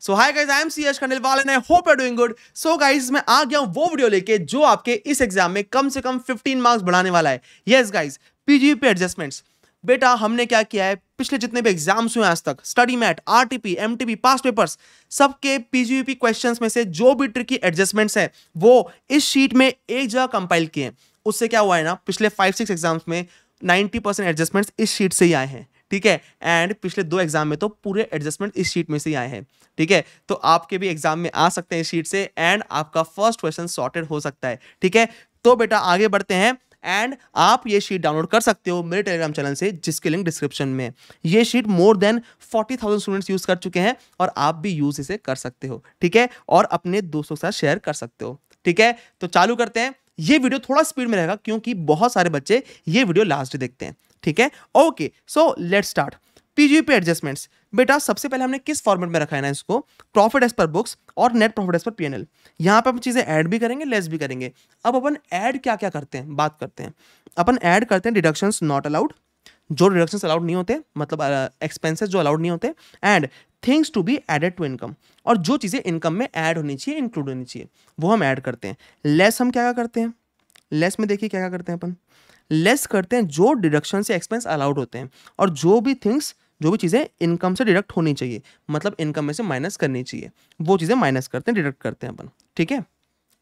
So hi guys I am C H Khandelwal and I hope are doing good so guys मैं आ गया हूँ वो वीडियो लेके जो आपके इस एग्जाम में कम से कम 15 मार्क्स बढ़ाने वाला है यस गाइज पीजी पे एडजस्टमेंट्स बेटा हमने क्या किया है पिछले जितने भी एग्जाम्स हुए आज तक study mat RTP MTP past papers सबके पीजीयूपी क्वेश्चंस में से जो भी ट्रिकी एडजस्टमेंट्स हैं वो इस शीट में एक जगह कंपाइल किए हैं उससे क्या हुआ है ना पिछले फाइव सिक्स एग्जाम्स में 90 परसेंट एडजस्टमेंट्स इस शीट से ही आए हैं ठीक है एंड पिछले दो एग्जाम में तो पूरे एडजस्टमेंट इस शीट में से आए हैं ठीक है तो आपके भी एग्जाम में आ सकते हैं इस शीट से एंड आपका फर्स्ट क्वेश्चन सॉर्टेड हो सकता है ठीक है तो बेटा आगे बढ़ते हैं एंड आप ये शीट डाउनलोड कर सकते हो मेरे टेलीग्राम चैनल से जिसके लिंक डिस्क्रिप्शन में ये sheet more than 40,000 students use कर चुके हैं और आप भी यूज़ इसे कर सकते हो ठीक है और अपने दोस्तों के साथ शेयर कर सकते हो ठीक है तो चालू करते हैं ये वीडियो थोड़ा स्पीड में रहेगा क्योंकि बहुत सारे बच्चे ये वीडियो लास्ट देखते हैं ठीक है okay so let start PGP adjustments बेटा सबसे पहले हमने किस फॉर्मेट में रखा है ना इसको प्रॉफिट एज पर बुक्स और net profit as per PNL यहाँ पे हम चीज़ें ऐड भी करेंगे लेस भी करेंगे अब अपन ऐड क्या क्या करते हैं बात करते हैं अपन ऐड करते हैं डिडक्शंस नॉट अलाउड जो डिडक्शंस अलाउड नहीं होते मतलब एक्सपेंसेस uh, जो अलाउड नहीं होते and things to be added to income और जो चीज़ें इनकम में ऐड होनी चाहिए इंक्लूड होनी चाहिए वो हम ऐड करते हैं लेस हम क्या क्या करते हैं लेस में देखिए क्या क्या करते हैं अपन लेस करते हैं जो डिडक्शन से एक्सपेंस अलाउड होते हैं और जो भी थिंग्स जो भी चीज़ें इनकम से डिडक्ट होनी चाहिए मतलब इनकम में से माइनस करनी चाहिए वो चीज़ें माइनस करते हैं डिडक्ट करते हैं अपन ठीक है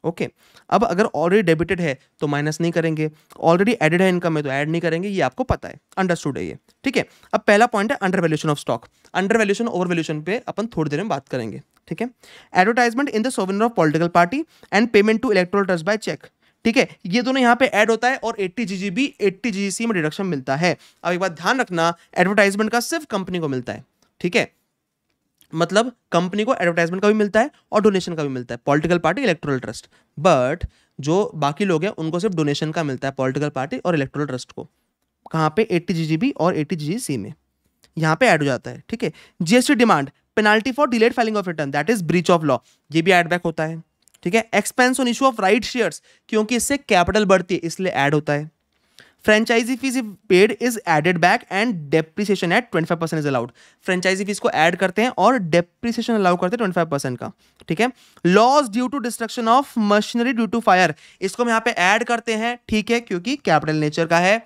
ओके okay. अब अगर ऑलरेडी डेबिटेड है तो माइनस नहीं करेंगे ऑलरेडी एडेड है इनकम में तो ऐड नहीं करेंगे ये आपको पता है अंडरस्टूड है ये ठीक है अब पहला पॉइंट है under valuation of stock under valuation over valuation पर अपन थोड़ी देर में बात करेंगे ठीक है advertisement in the souvenir of political party and payment to electoral trust by cheque ठीक है ये दोनों यहाँ पे ऐड होता है और eighty G B eighty G में डिडक्शन मिलता है अब एक बात ध्यान रखना एडवर्टाइजमेंट का सिर्फ कंपनी को मिलता है ठीक है मतलब कंपनी को एडवर्टाइजमेंट का भी मिलता है और डोनेशन का भी मिलता है political party electoral trust but जो बाकी लोग हैं उनको सिर्फ डोनेशन का मिलता है पॉलिटिकल पार्टी और इलेक्ट्रल ट्रस्ट को कहाँ पे एट्टी जी और एट्टी जी सी में यहाँ पे ऐड हो जाता है ठीक है GST demand penalty for delayed filing of return that is breach of law ये भी एडबैक होता है ठीक है expense on issue of right shares क्योंकि इससे कैपिटल बढ़ती है इसलिए ऐड होता है franchisee fees paid is added back and depreciation at 25% five percent is allowed franchisee fees को ऐड करते हैं और डेप्रिसिएशन अलाउ करते हैं 25% परसेंट का ठीक है loss due to destruction of machinery due to fire इसको हम यहाँ पे ऐड करते हैं ठीक है क्योंकि कैपिटल नेचर का है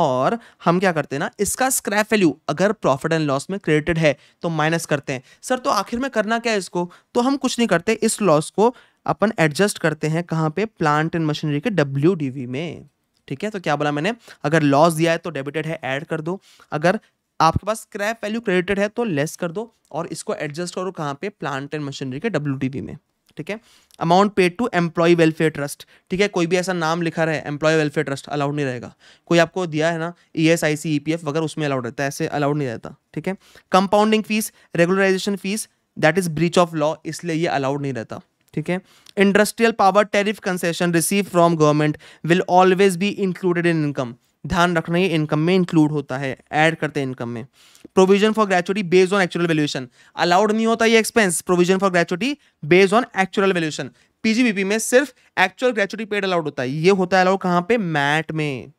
और हम क्या करते हैं ना इसका स्क्रैप वैल्यू अगर प्रॉफिट एंड लॉस में क्रेडिटेड है तो माइनस करते हैं सर तो आखिर में करना क्या है इसको तो हम कुछ नहीं करते इस लॉस को अपन एडजस्ट करते हैं कहाँ पे प्लांट एंड मशीनरी के डब्ल्यू में ठीक है तो क्या बोला मैंने अगर लॉस दिया है तो डेबिटेड है ऐड कर दो अगर आपके पास क्रैप वैल्यू क्रेडिटेड है तो लेस कर दो और इसको एडजस्ट करो कहाँ पे प्लांट एंड मशीनरी के डब्ल्यू में ठीक है amount paid to employ welfare trust ठीक है कोई भी ऐसा नाम लिखा रहे एम्प्लॉय वेलफेयर ट्रस्ट अलाउड नहीं रहेगा कोई आपको दिया है ना E S I C E P F वगैरह उसमें अलाउड रहता है ऐसे अलाउड नहीं रहता ठीक है compounding fees regularisation fees that is breach of law इसलिए ये अलाउड नहीं रहता ठीक है industrial power tariff concession receive from government will always be included in income ध्यान रखना ये इनकम में इंक्लूड होता है ऐड करते हैं इनकम में provision for gratuity based on actual valuation allowed नहीं होता ये expense provision for gratuity based on actual valuation PGBP में सिर्फ एक्चुअल ग्रेचुटी पेड अलाउड होता है ये होता है अलाउड कहां पे मैट में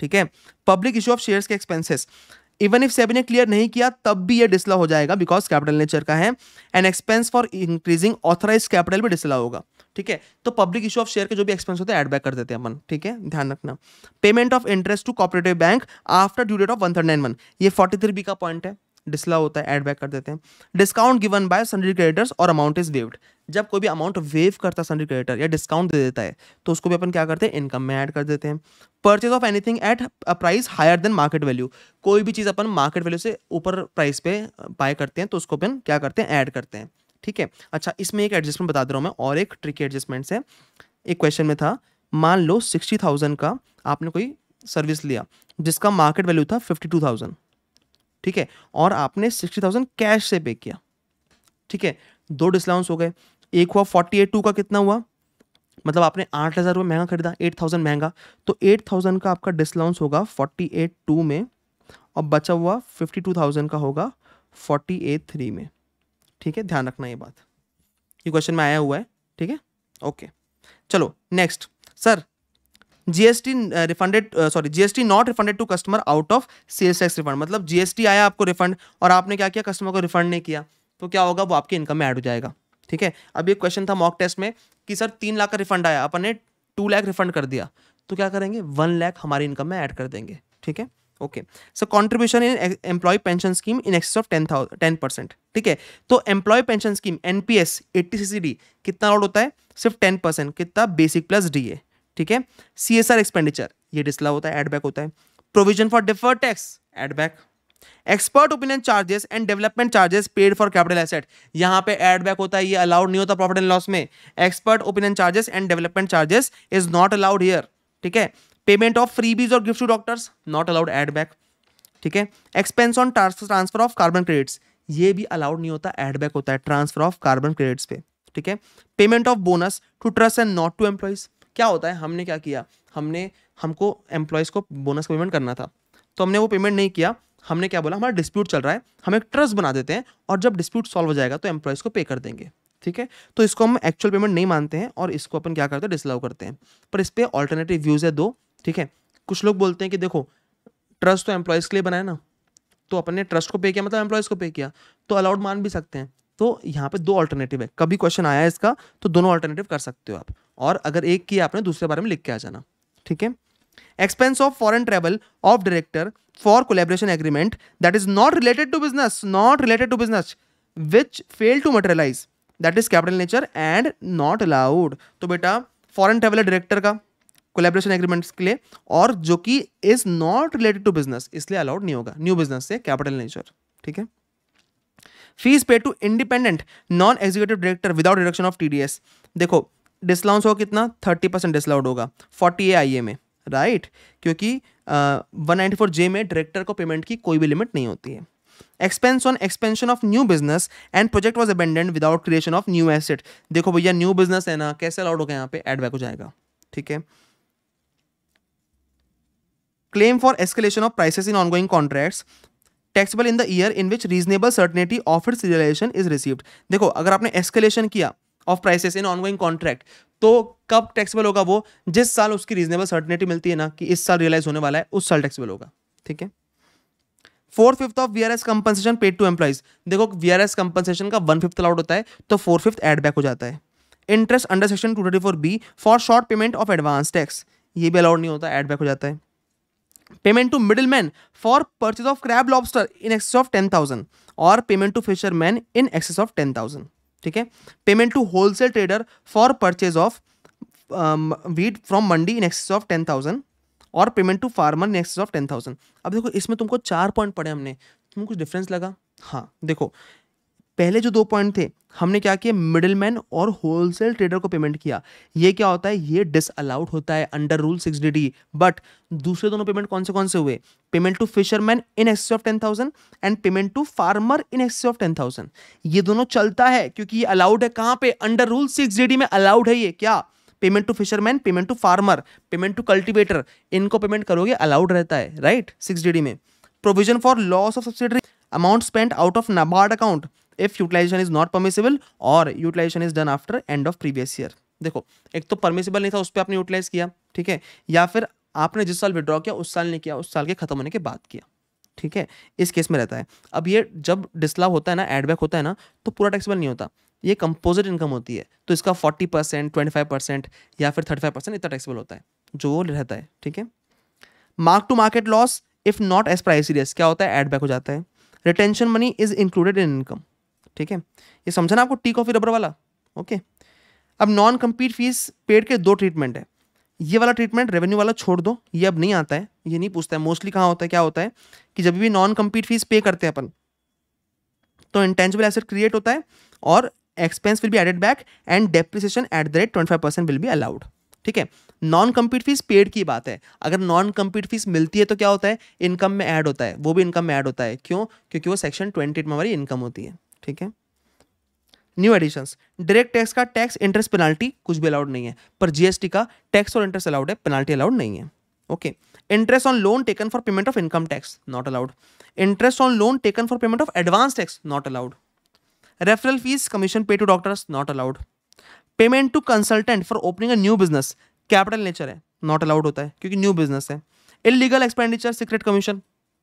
ठीक है पब्लिक इश्यू ऑफ शेयर्स के एक्सपेंसेस इवन इफ सेबी ने क्लियर नहीं किया तब भी ये डिसला हो जाएगा बिकॉज कैपिटल नेचर का है and expense for increasing authorise capital भी डिसला होगा ठीक है तो पब्लिक इशू ऑफ शेयर के जो भी एक्सपेंस होते हैं एडबैक कर देते हैं अपन ठीक है ध्यान रखना payment of interest to cooperative bank after due date of one third nine one ये फोर्टी थ्री बी का पॉइंट है डिसला होता है एड बैक कर देते हैं discount given by sundry creditors और अमाउंट इज वेव्ड जब कोई भी अमाउंट वेव करता है सनरी क्रेडिटर या डिस्काउंट दे देता है तो उसको भी अपन क्या करते हैं इनकम में ऐड कर देते हैं purchase of anything at a price higher than market value कोई भी चीज़ अपन मार्केट वैल्यू से ऊपर प्राइस पे बाय करते हैं तो उसको अपन क्या करते हैं ऐड करते हैं ठीक है अच्छा इसमें एक एडजस्टमेंट बता दे रहा हूँ मैं और एक ट्रिकी एडजस्टमेंट है एक क्वेश्चन में था मान लो सिक्सटी थाउजेंड का आपने कोई सर्विस लिया जिसका मार्केट वैल्यू था फिफ्टी टू थाउजेंड ठीक है और आपने सिक्सटी थाउजेंड कैश से पे किया ठीक है दो डिस्काउंट्स हो गए एक हुआ फोर्टी एट टू का कितना हुआ मतलब आपने आठ हज़ार रुपये महंगा खरीदा एट थाउजेंड महंगा तो एट थाउजेंड का आपका डिस्काउंस होगा फोर्टी एट टू में और बचा हुआ फिफ्टी टू थाउजेंड का होगा फोर्टी एट थ्री में ठीक है ध्यान रखना ये बात ये क्वेश्चन में आया हुआ है ठीक है ओके चलो next sir GST refunded sorry GST not refunded to customer out of sales tax refund मतलब जीएसटी आया आपको रिफंड और आपने क्या किया कस्टमर को रिफंड नहीं किया तो क्या होगा वो आपके इनकम में ऐड हो जाएगा ठीक है अब ये क्वेश्चन था मॉक टेस्ट में कि सर तीन लाख का रिफंड आया अपन ने टू लाख रिफंड कर दिया तो क्या करेंगे वन लाख हमारी इनकम में ऐड कर देंगे ठीक है okay so contribution in employ pension scheme in excess of ten thousand ten percent ठीक है तो employ pension scheme NPS eighty C कितना अलाउड होता है सिर्फ टेन परसेंट कितना बेसिक प्लस डी ए ठीक है सी एस आर एक्सपेंडिचर ये डिस्ला होता है एडबैक होता है provision for defer tax add back expert opinion charges and development charges paid for capital asset यहां पे एडबैक होता है ये अलाउड नहीं होता प्रॉफिट एंड लॉस में expert opinion charges and development charges is not allowed here ठीक है पेमेंट ऑफ फ्रीबीज और gift to doctors not allowed add back ठीक है expense on transfer of carbon credits ये भी अलाउड नहीं होता एडबैक होता है ट्रांसफर ऑफ कार्बन क्रेडिट्स पे ठीक है payment of bonus to trust and not to employees क्या होता है हमने क्या किया हमने हमको एम्प्लॉयज़ को बोनस पेमेंट करना था तो हमने वो पेमेंट नहीं किया हमने क्या बोला हमारा डिस्प्यूट चल रहा है हम एक ट्रस्ट बना देते हैं और जब डिस्प्यूट सॉल्व हो जाएगा तो एम्प्लॉयज़ को पे कर देंगे ठीक है तो इसको हम एक्चुअल पेमेंट नहीं मानते हैं और इसको अपन क्या करते हैं डिसलाउ करते हैं पर इस पर ऑल्टरनेटिव व्यूज़ है दो ठीक है कुछ लोग बोलते हैं कि देखो ट्रस्ट तो एम्प्लॉयज़ के लिए बनाया ना तो अपन ने ट्रस्ट को पे किया मतलब एम्प्लॉयज़ को पे किया तो अलाउड मान भी सकते हैं तो यहाँ पे दो ऑल्टरनेटिव है कभी क्वेश्चन आया है इसका तो दोनों ऑल्टरनेटिव कर सकते हो आप और अगर एक किया आपने दूसरे बारे में लिख के आ जाना ठीक है expense of foreign travel of director for collaboration agreement that is not related to business not related to business which fail to materialise that is capital nature and not allowed तो बेटा फॉरन ट्रेवल डायरेक्टर का collaboration agreements के लिए और जो कि is not related to business इसलिए allowed नहीं होगा न्यू बिजनेस से कैपिटल नेचर ठीक है fees pay to independent non executive director without deduction of T देखो डिसलाउंस होगा कितना थर्टी परसेंट डिसलाउड होगा फोर्टी ए आई ए में राइट क्योंकि वन नाइन्टी फोर जे में डायरेक्टर को पेमेंट की कोई भी लिमिट नहीं होती है expense on expansion of new business and project was abandoned without creation of new asset देखो भैया न्यू बिजनेस है ना कैसे अलाउड होगा यहाँ पे एड बैक हो जाएगा ठीक है claim for escalation of prices in ongoing contracts taxable in the year in which reasonable certainty of its relation is received देखो अगर आपने एस्केलेशन किया of prices in ongoing contract तो कब टैक्सेबल होगा वो जिस साल उसकी रीजनेबल सर्टनिटी मिलती है ना कि इस साल रियलाइज होने वाला है उस साल टैक्सेबल होगा ठीक है four fifth of V R S compensation paid to employees देखो वी आर एस कंपनसेशन का वन फिफ्थ अलाउड होता है तो फोर फिफ्थ एड बैक हो जाता है interest under section two twenty four B for short payment of advance tax ये भी अलाउड नहीं होता एड बैक हो जाता है payment to middle man for purchase of crab lobster in excess of ten thousand और payment to man in excess of ten thousand ठीक है payment to wholesale trader for purchase of wheat from mandi in excess of ten thousand और payment to farmer in excess of ten thousand अब देखो इसमें तुमको चार point पड़े हमने तुम्हें कुछ डिफरेंस लगा हाँ देखो पहले जो दो पॉइंट थे हमने क्या किया मिडिलमैन और होलसेल ट्रेडर को पेमेंट किया ये क्या होता है ये डिसअलाउड होता है under rule six D D but दूसरे दोनों पेमेंट कौन से कौन से हुए payment to fisherman in excess of ten thousand and payment to farmer in excess of ten thousand ये दोनों चलता है क्योंकि ये अलाउड है कहाँ पे under rule six D D में अलाउड है ये क्या payment to fisherman payment to farmer payment to cultivator इनको पेमेंट करोगे अलाउड रहता है राइट सिक्स डी में provision for loss of subsidiary amount spend out of NABARD account if utilisation is not permissible और utilisation is done after end of previous year देखो एक तो permissible नहीं था उस पर आपने यूटिलाइज किया ठीक है या फिर आपने जिस साल विड्रॉ किया उस साल नहीं किया उस साल के खत्म होने के बाद किया ठीक है इस केस में रहता है अब ये जब डिस्लाव होता है ना एडबैक होता है ना तो पूरा टैक्सेबल नहीं होता ये कंपोजिट इनकम होती है तो इसका forty percent twenty five percent या फिर थर्टी फाइव परसेंट इतना टैक्सेबल होता है जो रहता है ठीक है mark to market loss if not as price serious क्या होता है एडबैक हो जाता है retention money is included in income ठीक है ये समझना आपको टी कॉफी रबर वाला ओके अब नॉन कम्पीट फीस पेड के दो ट्रीटमेंट है ये वाला ट्रीटमेंट रेवेन्यू वाला छोड़ दो ये अब नहीं आता है ये नहीं पूछता है मोस्टली कहाँ होता है क्या होता है कि जब भी नॉन कम्पीट फीस पे करते हैं अपन तो इंटेंजिबल एसेट क्रिएट होता है और expense will be added back and depreciation at the rate twenty five percent will be allowed ठीक है नॉन कम्पीट फीस पेड की बात है अगर नॉन कम्पीट फीस मिलती है तो क्या होता है इनकम में ऐड होता है वो भी इनकम में ऐड होता है क्यों क्योंकि वो सेक्शन ट्वेंटी में हमारी इनकम होती है ठीक है न्यू एडिशंस डायरेक्ट टैक्स का टैक्स इंटरेस्ट पेनाल्टी कुछ भी अलाउड नहीं है पर जीएसटी का टैक्स और इंटरेस्ट अलाउड है पेनाल्टी अलाउड नहीं है okay interest on loan taken for payment of income tax not allowed interest on loan taken for payment of advance tax not allowed referral fees commission pay to doctors not allowed payment to consultant for opening a new business capital nature है not allowed होता है क्योंकि new business है illegal expenditure secret commission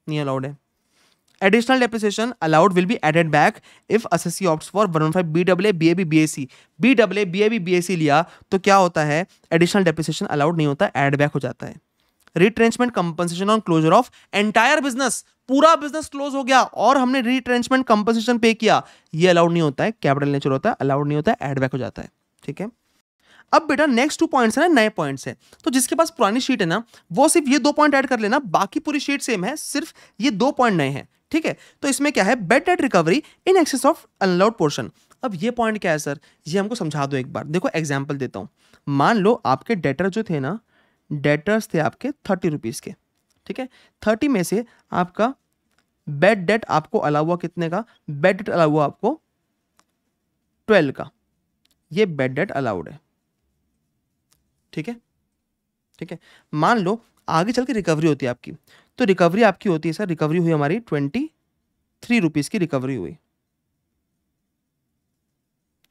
नहीं allowed है Additional depreciation allowed will be added back if assessee opts for 115 BAA BAB BAC BAA BAB BAC लिया तो क्या होता है additional depreciation allowed नहीं होता add back हो जाता है retrenchment compensation on closure of entire business पूरा business close हो गया और हमने retrenchment compensation पे किया ये allowed नहीं होता है capital nature होता है allowed नहीं होता है add back हो जाता है ठीक है अब बेटा नेक्स्ट टू पॉइंट्स है ना नए पॉइंट्स है तो जिसके पास पुरानी शीट है ना वो सिर्फ ये दो पॉइंट ऐड कर लेना बाकी पूरी शीट सेम है सिर्फ ये दो पॉइंट नए हैं ठीक है तो इसमें क्या है bad debt recovery in excess of unallowed portion अब ये पॉइंट क्या है सर ये हमको समझा दो एक बार देखो एग्जाम्पल देता हूँ मान लो आपके डेटर जो थे ना डेटर्स थे आपके थर्टी रुपीज़ के ठीक है थर्टी में से आपका बेड डेट आपको अला हुआ कितने का बेड डेट अला हुआ आपको ट्वेल्व का ये बेड डेट अलाउड है ठीक है ठीक है मान लो आगे चल के रिकवरी होती है आपकी तो रिकवरी आपकी होती है सर रिकवरी हुई हमारी ट्वेंटी थ्री रुपीज़ की रिकवरी हुई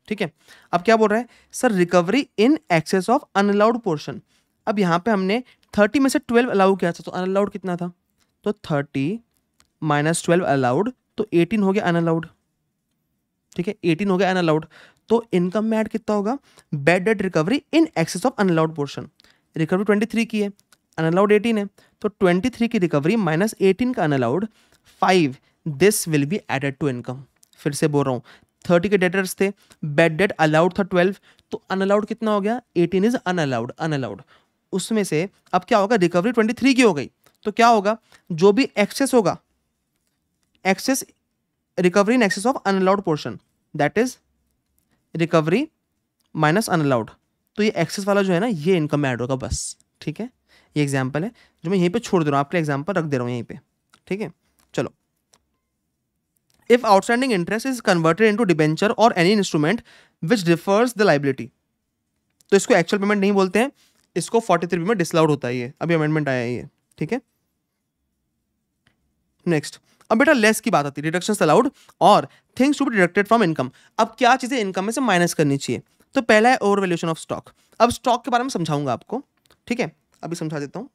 ठीक है अब क्या बोल रहा है sir recovery in excess of unallowed portion अब यहां पे हमने थर्टी में से ट्वेल्व अलाउ किया था तो अनअलाउड कितना था तो थर्टी माइनस ट्वेल्व अलाउड तो एटीन हो गया अनअलाउड ठीक है एटीन हो गया अनअलाउड तो इनकम में ऐड कितना होगा bad debt recovery in excess of unallowed portion recovery twenty three की है अनअलाउड एटीन है तो ट्वेंटी थ्री की रिकवरी माइनस एटीन का unallowed five this will be added to income फिर से बोल रहा हूँ थर्टी के डेटर्स थे बैड डेट अलाउड था ट्वेल्व तो अनअलाउड कितना हो गया एटीन इज अनअलाउड अनअलाउड उसमें से अब क्या होगा रिकवरी ट्वेंटी थ्री की हो गई तो क्या होगा जो भी एक्सेस होगा excess recovery in excess of unallowed portion that is recovery minus unallowed तो ये एक्सेस वाला जो है ना ये इनकम ऐड होगा बस ठीक है ये एग्जाम्पल है जो मैं यहीं पर छोड़ दे रहा हूँ आपके एग्जाम्पल रख दे रहा हूँ यहीं पर ठीक है चलो if outstanding interest is converted into debenture or any instrument which defers the liability तो इसको एक्चुअल पेमेंट नहीं बोलते हैं इसको 43 थ्री में डिसलाउड होता है ये अभी अमेंडमेंट आया है ये ठीक है नेक्स्ट अब बेटा लेस की बात आती है डिडक्शन अलाउड और things to be deducted from income अब क्या चीज़ें इनकम में से माइनस करनी चाहिए तो पहला है ओवर वैल्यूशन ऑफ स्टॉक अब स्टॉक के बारे में समझाऊंगा आपको ठीक है अभी समझा देता हूँ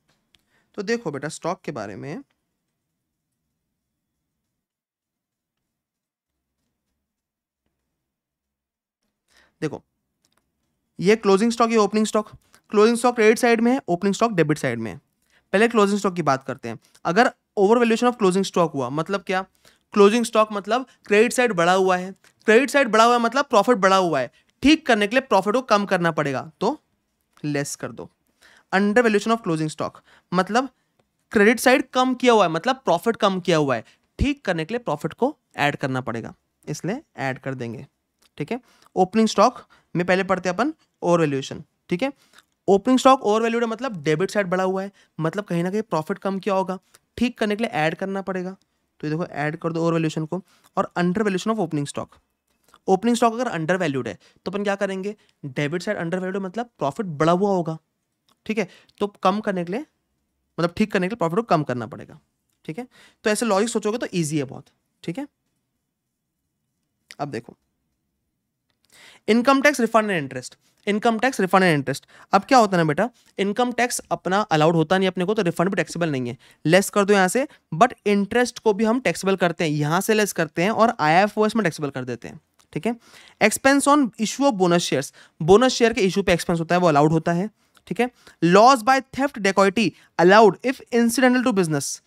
तो देखो बेटा स्टॉक के बारे में देखो ये क्लोजिंग स्टॉक या opening stock closing stock credit side में है ओपनिंग स्टॉक डेबिट साइड में है पहले क्लोजिंग स्टॉक की बात करते हैं अगर over valuation of closing stock हुआ मतलब क्या क्लोजिंग स्टॉक मतलब क्रेडिट साइड बढ़ा हुआ है क्रेडिट साइड बढ़ा हुआ है मतलब प्रॉफिट बढ़ा हुआ है ठीक करने के लिए प्रॉफिट को कम करना पड़ेगा तो लेस कर दो under valuation of closing stock मतलब क्रेडिट साइड कम किया हुआ है मतलब प्रॉफिट कम किया हुआ है ठीक करने के लिए प्रॉफिट को ऐड करना पड़ेगा इसलिए ऐड कर देंगे ठीक है ओपनिंग स्टॉक में पहले पढ़ते अपन ओवर वैल्यूएशन ठीक है ओपनिंग स्टॉक ओवर वैल्यूड है मतलब डेबिट साइड बढ़ा हुआ है मतलब कहीं ना कहीं प्रॉफिट कम किया होगा ठीक करने के लिए ऐड करना पड़ेगा तो ये देखो ऐड कर दो ओवर वैल्यूशन को और under valuation of opening stock opening stock अगर अंडर वैल्यूड है तो अपन क्या करेंगे डेबिट साइड अंडर वैल्यूड मतलब प्रॉफिट बढ़ा हुआ होगा ठीक है तो कम करने के लिए मतलब ठीक करने के लिए प्रॉफिट को कम करना पड़ेगा ठीक है तो ऐसे लॉजिक सोचोगे तो ईजी है बहुत ठीक है अब देखो income tax refund and interest income tax refund and interest अब क्या होता है ना बेटा इनकम टैक्स अपना अलाउड होता नहीं अपने को तो रिफंड भी टैक्सेबल नहीं है लेस कर दो यहाँ से बट इंटरेस्ट को भी हम टैक्सेबल करते हैं यहाँ से लेस करते हैं और आई में टैक्सेबल कर देते हैं ठीक है expense on issue of bonus shares bonus share के इशू पे एक्सपेंस होता है वो अलाउड होता है ठीक है loss by theft dacoity allowed if incidental to business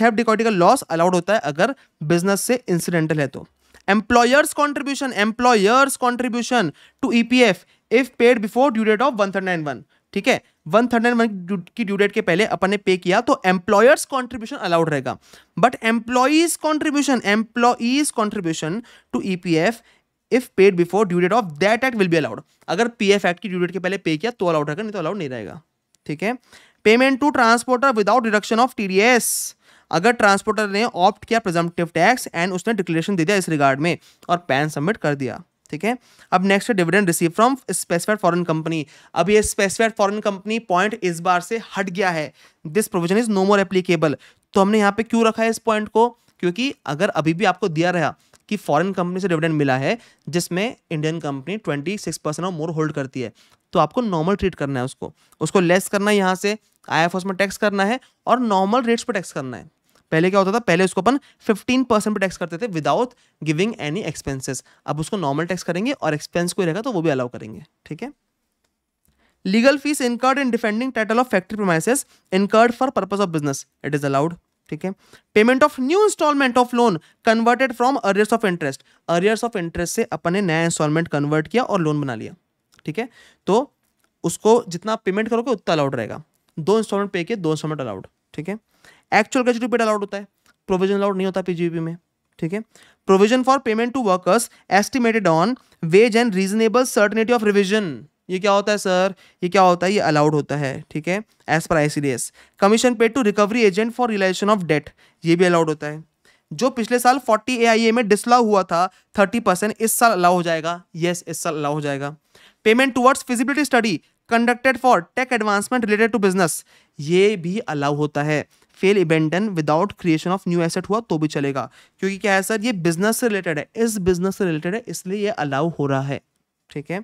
theft dacoity का लॉस अलाउड होता है अगर बिजनेस से इंसिडेंटल है तो employer's contribution employer's contribution to EPF if paid before due date of one third one ठीक है वन थर्ड एंड वन की ड्यू डेट के पहले अपन ने पे किया तो एम्प्लॉयर्स कॉन्ट्रीब्यूशन अलाउड रहेगा but employee's contribution employee's contribution to EPF if paid before due date of that act will be allowed अगर पी एफ एक्ट की ड्यू डेट के पहले पे किया तो अलाउड रहेगा नहीं तो अलाउड नहीं रहेगा ठीक है payment to transporter without deduction of T अगर ट्रांसपोर्टर ने ऑप्ट किया प्रेजम्पटिव टैक्स एंड उसने डिक्लेरेशन दे दिया इस रिगार्ड में और पैन सबमिट कर दिया ठीक है अब नेक्स्ट है dividend receive from specified foreign company अब ये स्पेसिफाइड फॉरेन कंपनी पॉइंट इस बार से हट गया है this provision is no more applicable तो हमने यहाँ पे क्यों रखा है इस पॉइंट को क्योंकि अगर अभी भी आपको दिया रहा कि फॉरेन कंपनी से डिविडेंड मिला है जिसमें Indian company twenty six percent और मोर होल्ड करती है तो आपको नॉर्मल ट्रीट करना है उसको उसको लेस करना है यहाँ से आई में टैक्स करना है और नॉर्मल रेट्स पर टैक्स करना है पहले क्या होता था पहले उसको अपन 15 परसेंट पर टैक्स करते थे विदाउट गिविंग एनी एक्सपेंसेस अब उसको नॉर्मल टैक्स करेंगे और एक्सपेंस कोई रहेगा तो वो भी अलाउ करेंगे ठीक है legal fees incurred in defending title of factory premises incurred for purpose of business it is allowed ठीक है payment of new instalment of loan converted from arrears of interest arrears of interest से अपन ने नया instalment convert किया और loan बना लिया ठीक है तो उसको जितना पेमेंट करोगे उतना अलाउड रहेगा दो इंस्टॉलमेंट पे किए दो इंस्टॉलमेंट अलाउड ठीक है एक्चुअल ग्रेजुएट पेड अलाउड होता है प्रोविजन अलाउड नहीं होता पीजीबी में ठीक है provision for payment to workers estimated on wage and reasonable certainty of revision ये क्या होता है सर ये क्या होता है ये अलाउड होता है ठीक है as per I C commission paid to recovery agent for relation of debt ये भी अलाउड होता है जो पिछले साल 40 ए में डिसलाउ हुआ था 30 परसेंट इस साल अलाउ हो जाएगा येस yes, इस साल अलाउ हो जाएगा payment towards feasibility study conducted for tech advancement related to business ये भी अलाउ होता है fail abandon without creation of new asset हुआ तो भी चलेगा क्योंकि क्या है सर ये बिजनेस से रिलेटेड है इस बिजनेस से रिलेटेड है इसलिए ये अलाउ हो रहा है ठीक है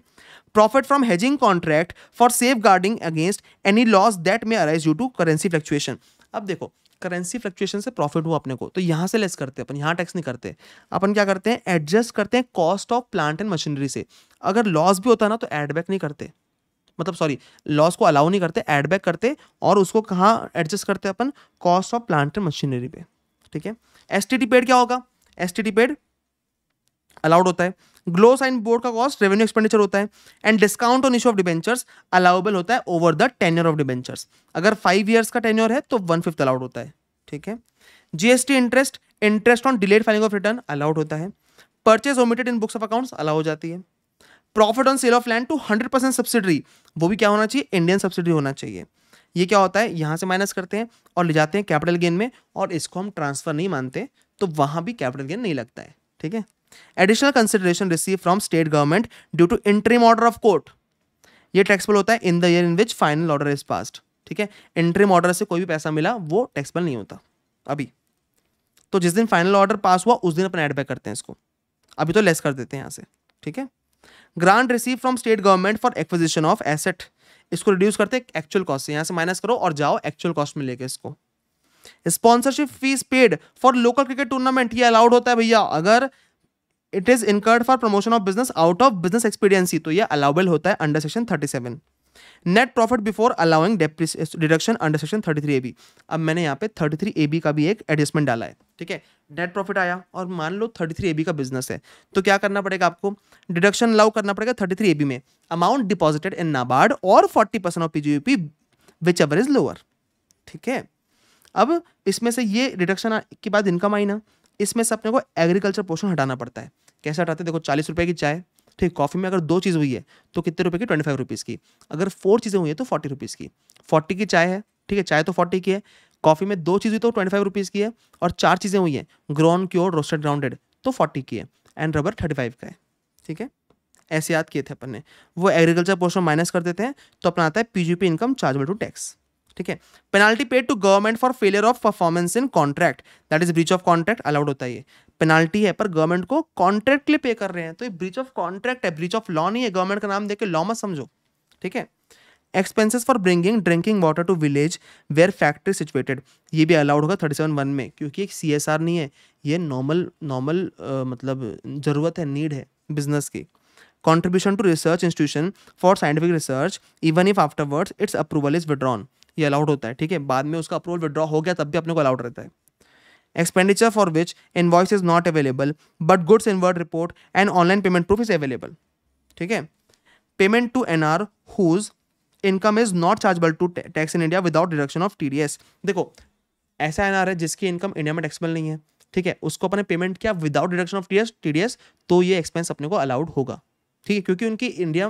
profit from hedging contract for safeguarding against any loss that may arise due to currency fluctuation अब देखो करेंसी फ्लक्चुएशन से प्रॉफिट हुआ अपने को तो यहां से लेस करते हैं अपन यहां टैक्स नहीं करते अपन क्या करते हैं एडजस्ट करते हैं cost of plant and machinery से अगर लॉस भी होता है ना तो एडबैक नहीं करते मतलब सॉरी लॉस को अलाउ नहीं करते एडबैक करते और उसको कहाँ एडजस्ट करते अपन cost of plant and machinery पे ठीक है एस टी पेड क्या होगा एस टी पेड अलाउड होता है ग्लो साइन बोर्ड का कॉस्ट रेवेन्यू एक्सपेंडिचर होता है and discount on issue of debentures allowable होता है over the tenure of debentures अगर फाइव ईयर्स का टेन्यर है तो वन फिफ्थ अलाउड होता है ठीक है GST interest interest on delayed filing of return allowed होता है purchase omitted in books of accounts allow हो जाती है profit on sale of land two hundred percent subsidy वो भी क्या होना चाहिए इंडियन सब्सिडी होना चाहिए ये क्या होता है यहाँ से माइनस करते हैं और ले जाते हैं कैपिटल गेन में और इसको हम ट्रांसफर नहीं मानते तो वहाँ भी कैपिटल गेन नहीं लगता है ठीक है additional consideration receive from state government due to interim order of court ये टैक्सबल होता है in the year in which final order is passed ठीक है इंट्रीम ऑर्डर से कोई भी पैसा मिला वो टैक्सबल नहीं होता अभी तो जिस दिन फाइनल ऑर्डर पास हुआ उस दिन अपन एडबैक करते हैं इसको अभी तो लेस कर देते हैं यहाँ से ठीक है grant receive from state government for acquisition of asset इसको रिड्यूस करते हैं एक्चुअल कॉस्ट से यहाँ से माइनस करो और जाओ एक्चुअल कॉस्ट में लेके इसको sponsorship fees paid for local cricket tournament ये अलाउड होता है भैया अगर it is incurred for promotion of business out of business expediency तो ये अलाउबल होता है under section thirty seven net profit before allowing deduction under section thirty three A B अब मैंने यहाँ पे थर्टी थ्री ए बी का भी एक एडजस्टमेंट डाला है ठीक है नेट प्रॉफिट आया और मान लो थर्टी थ्री ए बी का बिजनेस है तो क्या करना पड़ेगा आपको डिडक्शन अलाउ करना पड़ेगा थर्टी थ्री ए बी में अमाउंट डिपॉजिटेड इन नाबार्ड और forty percent of P G whichever is lower ठीक है अब इसमें से ये डिडक्शन के बाद इनकम आई ना इसमें से अपने को एग्रीकल्चर पोर्शन हटाना पड़ता है कैसे हटाते देखो चालीस रुपये की चाय ठीक कॉफ़ी में अगर दो चीज़ हुई है तो कितने रुपए की ट्वेंटी फाइव रुपीज़ की अगर फोर चीज़ें हुई है तो फोर्टी रुपीज़ की फोर्टी की चाय है ठीक है चाय तो फोर्टी की है कॉफ़ी में दो चीज़ हुई तो ट्वेंटी फाइव रुपीज़ की है और चार चीज़ें हुई हैं ग्रोन क्योर रोस्टेड ग्राउंडेड तो फोर्टी की है एंड रबर थर्टी फाइव का है ठीक है ऐसे याद किए थे अपन ने वो एग्रीकल्चर पोर्शन माइनस कर देते हैं तो अपना आता है PGP income chargeable to tax ठीक है penalty paid to government for failure of performance in contract that is breach of contract allowed होता है ये पेनाल्टी है पर गवर्नमेंट को कॉन्ट्रैक्ट के लिए पे कर रहे हैं तो ये ब्रीच ऑफ कॉन्ट्रैक्ट है ब्रीच ऑफ लॉ नहीं है गवर्नमेंट का नाम देखे लॉ मत समझो ठीक है expenses for bringing drinking water to village where factory situated ये भी अलाउड होगा थर्टी सेवन वन में क्योंकि एक सी एस आर नहीं है ये नॉर्मल नॉर्मल मतलब ज़रूरत है नीड है बिजनेस की contribution to research institution for scientific research even if afterwards its approval is withdrawn ये अलाउड होता है ठीक है बाद में उसका अप्रूवल विड्रॉ हो गया तब भी अपने को अलाउड रहता है expenditure for which invoice is not available but goods inward report and online payment proof is available ठीक है payment to N R whose income is not chargeable to tax in India without deduction of T देखो ऐसा N है जिसकी income India में taxable नहीं है ठीक है उसको अपने पेमेंट किया without deduction of T D तो ये एक्सपेंस अपने को अलाउड होगा ठीक है क्योंकि उनकी इंडिया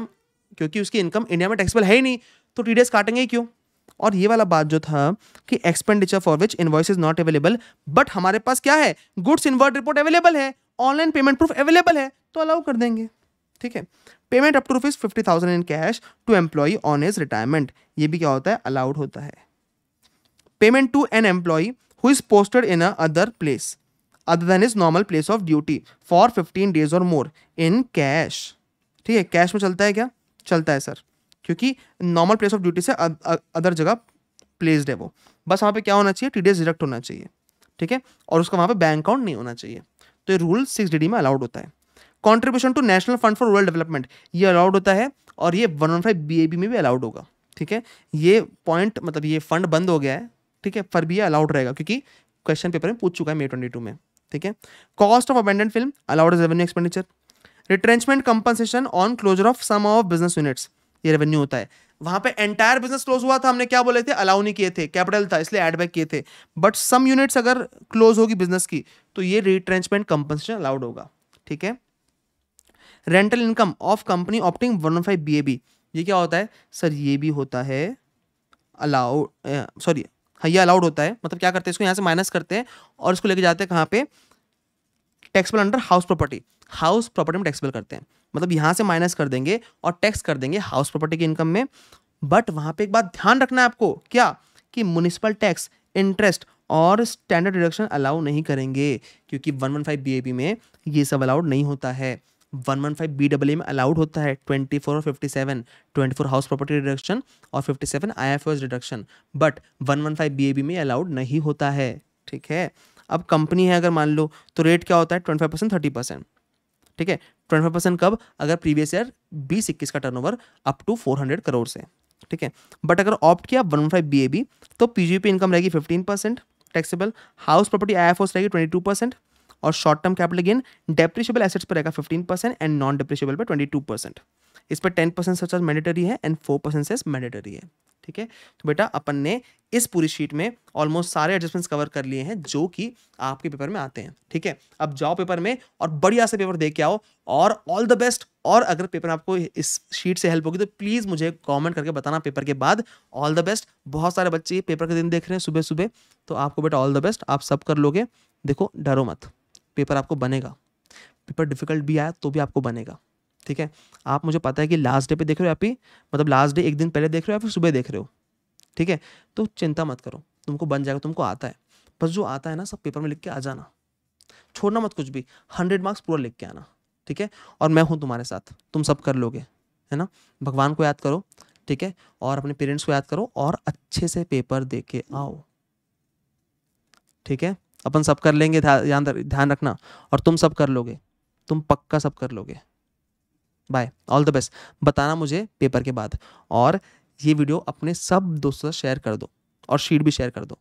क्योंकि उसकी इनकम इंडिया में टैक्सीबल है ही नहीं तो टी काटेंगे ही क्यों और ये वाला बात जो था कि expenditure for which invoice is not available but हमारे पास क्या है गुड्स इनवर्ट रिपोर्ट अवेलेबल है ऑनलाइन पेमेंट प्रूफ अवेलेबल है तो अलाउ कर देंगे ठीक है payment up to rupees fifty thousand in cash to employee on his retirement ये भी क्या होता है अलाउड होता है payment to an employee who is posted in other place other than his normal place of duty for fifteen days और more in cash ठीक है कैश में चलता है क्या चलता है सर क्योंकि नॉर्मल प्लेस ऑफ ड्यूटी से अदर जगह प्लेस्ड है वो बस वहाँ पे क्या होना चाहिए टी डिडक्ट होना चाहिए ठीक है और उसका वहाँ पे बैंक अकाउंट नहीं होना चाहिए तो ये रूल सिक्स डी में अलाउड होता है contribution to national fund for rural development ये अलाउड होता है और ये वन वन फाइव बी में भी अलाउड होगा ठीक है ये पॉइंट मतलब ये फंड बंद हो गया है ठीक है पर भी ये अलाउड रहेगा क्योंकि क्वेश्चन पेपर में पूछ चुका है मे ट्वेंटी में ठीक है cost of abandoned film allowed revenue expenditure retrenchment compensation on closure of some of business units ये रेवेन्यू होता है वहां पे एंटायर बिजनेस क्लोज हुआ था हमने क्या बोले थे अलाउ नहीं किए थे कैपिटल था इसलिए एडबैक किए थे बट सम यूनिट्स अगर क्लोज होगी बिजनेस की तो ये रिट्रेंचमेंट कंपनसेशन अलाउड होगा ठीक है rental income of company opting one five ये क्या होता है सर ये भी होता है अलाउड सॉरी हाँ ये अलाउड होता है मतलब क्या करते हैं इसको यहाँ से माइनस करते हैं और इसको लेके जाते हैं कहाँ पे taxable under house property house property में टैक्सबल करते हैं मतलब यहाँ से माइनस कर देंगे और टैक्स कर देंगे हाउस प्रॉपर्टी की इनकम में बट वहाँ पे एक बात ध्यान रखना है आपको क्या कि म्यूनिसिपल टैक्स इंटरेस्ट और स्टैंडर्ड डिडक्शन अलाउ नहीं करेंगे क्योंकि one one five B A B में ये सब अलाउड नहीं होता है one one five B W में अलाउड होता है ट्वेंटी फोर और fifty seven twenty four house property deduction और fifty seven I F S deduction but one one five B A B में अलाउड नहीं होता है ठीक है अब कंपनी है अगर मान लो तो रेट क्या होता है twenty five percent thirty percent ठीक है ट्वेंटी फाइव परसेंट कब अगर प्रीवियस ईयर बीस इक्कीस का turnover up to four hundred crore से ठीक है बट अगर ऑप्ट किया one five B A B तो पी पे इनकम रहेगी fifteen percent taxable house property I F रहेगी ट्वेंटी टू परसेंट और short term capital gain depreciable assets पर रहेगा fifteen percent and non depreciable पर ट्वेंटी टू परसेंट इस पर टेन परसेंट सरचार्ज मैंडेटरी है and four percent cess mandatory है ठीक है तो बेटा अपन ने इस पूरी शीट में ऑलमोस्ट सारे एडजस्टमेंट्स कवर कर लिए हैं जो कि आपके पेपर में आते हैं ठीक है अब जाओ पेपर में और बढ़िया से पेपर दे के आओ और ऑल द बेस्ट और अगर पेपर आपको इस शीट से हेल्प होगी तो प्लीज़ मुझे कमेंट करके बताना पेपर के बाद ऑल द बेस्ट बहुत सारे बच्चे पेपर के दिन देख रहे हैं सुबह सुबह तो आपको बेटा ऑल द बेस्ट आप सब कर लोगे देखो डरो मत पेपर आपको बनेगा पेपर डिफिकल्ट भी आया तो भी आपको बनेगा ठीक है आप मुझे पता है कि लास्ट डे पे देख रहे हो आप ही मतलब लास्ट डे एक दिन पहले देख रहे हो या फिर सुबह देख रहे हो ठीक है तो चिंता मत करो तुमको बन जाएगा तुमको आता है बस जो आता है ना सब पेपर में लिख के आ जाना छोड़ना मत कुछ भी हंड्रेड मार्क्स पूरा लिख के आना ठीक है और मैं हूँ तुम्हारे साथ तुम सब कर लोगे है ना भगवान को याद करो ठीक है और अपने पेरेंट्स को याद करो और अच्छे से पेपर दे के आओ ठीक है अपन सब कर लेंगे ध्यान ध्यान रखना और तुम सब कर लोगे तुम पक्का सब कर लोगे बाय ऑल द बेस्ट बताना मुझे पेपर के बाद और ये वीडियो अपने सब दोस्तों से शेयर कर दो और शीट भी शेयर कर दो